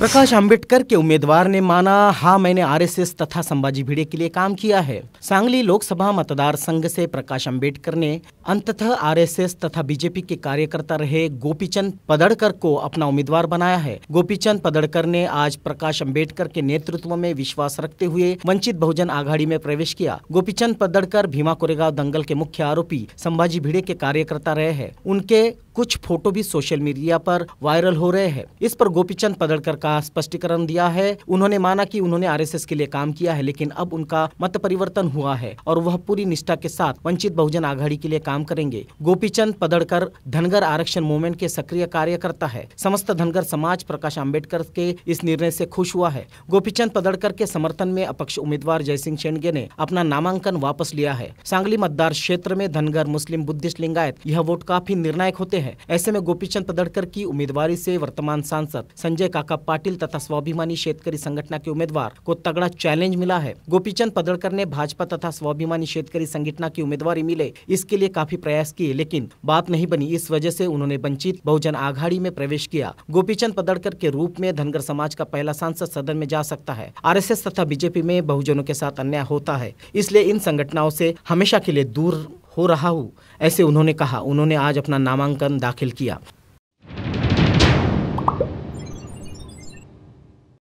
प्रकाश अंबेडकर के उम्मीदवार ने माना हाँ मैंने आरएसएस तथा संभाजी भिड़े के लिए काम किया है सांगली लोकसभा मतदार संघ से प्रकाश अंबेडकर ने अंततः आरएसएस तथा बीजेपी के कार्यकर्ता रहे गोपीचंद पदड़कर को अपना उम्मीदवार बनाया है गोपीचंद पदड़कर ने आज प्रकाश अंबेडकर के नेतृत्व में विश्वास रखते हुए वंचित बहुजन आघाड़ी में प्रवेश किया गोपीचंद पदड़कर भीमा कोरेगांव दंगल के मुख्य आरोपी संभाजी भिड़े के कार्यकर्ता रहे हैं उनके कुछ फोटो भी सोशल मीडिया पर वायरल हो रहे हैं इस पर गोपीचंद पदड़कर का स्पष्टीकरण दिया है उन्होंने माना की उन्होंने आरएसएस के लिए काम किया है लेकिन अब उनका मत परिवर्तन हुआ है और वह पूरी निष्ठा के साथ वंचित बहुजन आघाड़ी के लिए काम करेंगे गोपीचंद पदड़कर धनगर आरक्षण मूवमेंट के सक्रिय कार्यकर्ता है समस्त धनगर समाज प्रकाश अम्बेडकर के इस निर्णय ऐसी खुश हुआ है गोपीचंद पदड़कर के समर्थन में अपक्ष उम्मीदवार जयसिंह शेंडगे ने अपना नामांकन वापस लिया है सांगली मतदार क्षेत्र में धनगर मुस्लिम बुद्धिस्ट लिंगायत यह वोट काफी निर्णायक होते हैं है ऐसे में गोपी चंद पदड़कर की उम्मीदवारी से वर्तमान सांसद संजय काका पाटिल तथा स्वाभिमानी शेतकारी संगठना के उम्मीदवार को तगड़ा चैलेंज मिला है गोपीचंद पदड़कर ने भाजपा तथा स्वाभिमानी शेतकारी संगठना की उम्मीदवारी मिले इसके लिए काफी प्रयास किए लेकिन बात नहीं बनी इस वजह से उन्होंने वंचित बहुजन आघाड़ी में प्रवेश किया गोपीचंद पदड़कर के रूप में धनगर समाज का पहला सांसद सदन में जा सकता है आर तथा बीजेपी में बहुजनों के साथ अन्याय होता है इसलिए इन संगठनाओं से हमेशा के लिए दूर हो रहा हूँ ऐसे उन्होंने कहा उन्होंने आज अपना नामांकन दाखिल किया